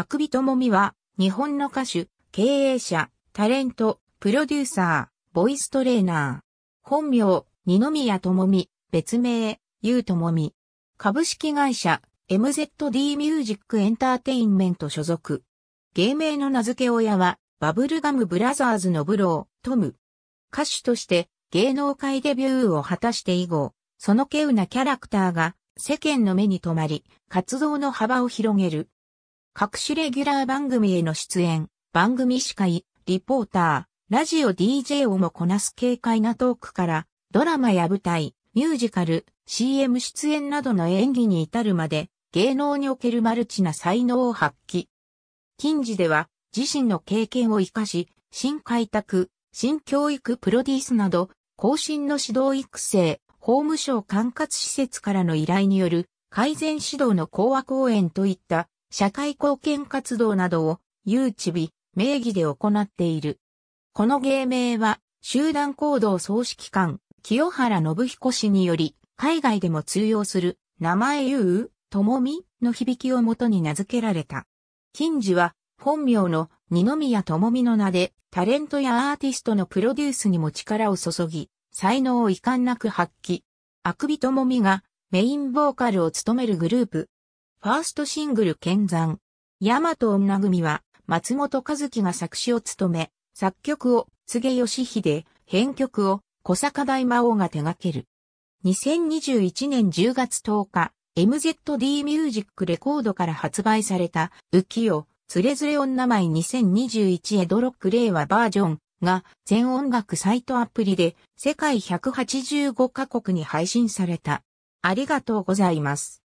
あくびともみは、日本の歌手、経営者、タレント、プロデューサー、ボイストレーナー。本名、二宮ともみ、別名、ゆうともみ。株式会社、MZD ミュージックエンターテインメント所属。芸名の名付け親は、バブルガムブラザーズのブロー、トム。歌手として芸能界デビューを果たして以後、その稀有なキャラクターが世間の目に留まり、活動の幅を広げる。各種レギュラー番組への出演、番組司会、リポーター、ラジオ DJ をもこなす軽快なトークから、ドラマや舞台、ミュージカル、CM 出演などの演技に至るまで、芸能におけるマルチな才能を発揮。近似では、自身の経験を活かし、新開拓、新教育プロデュースなど、後進の指導育成、法務省管轄施設からの依頼による改善指導の講和講演といった社会貢献活動などを、誘致美、名義で行っている。この芸名は、集団行動総指揮官、清原信彦氏により、海外でも通用する、名前言う、ともみの響きをもとに名付けられた。近時は、本名の二宮ともみの名で、タレントやアーティストのプロデュースにも力を注ぎ、才能を遺憾なく発揮。あくびともみがメインボーカルを務めるグループ、ファーストシングル剣山。大和女組は、松本和樹が作詞を務め、作曲を、菅義秀、編曲を、小坂大魔王が手掛ける。2021年10月10日、MZD ミュージックレコードから発売された、浮世、つれづれ女舞2021エドロック令和バージョンが、全音楽サイトアプリで、世界185カ国に配信された。ありがとうございます。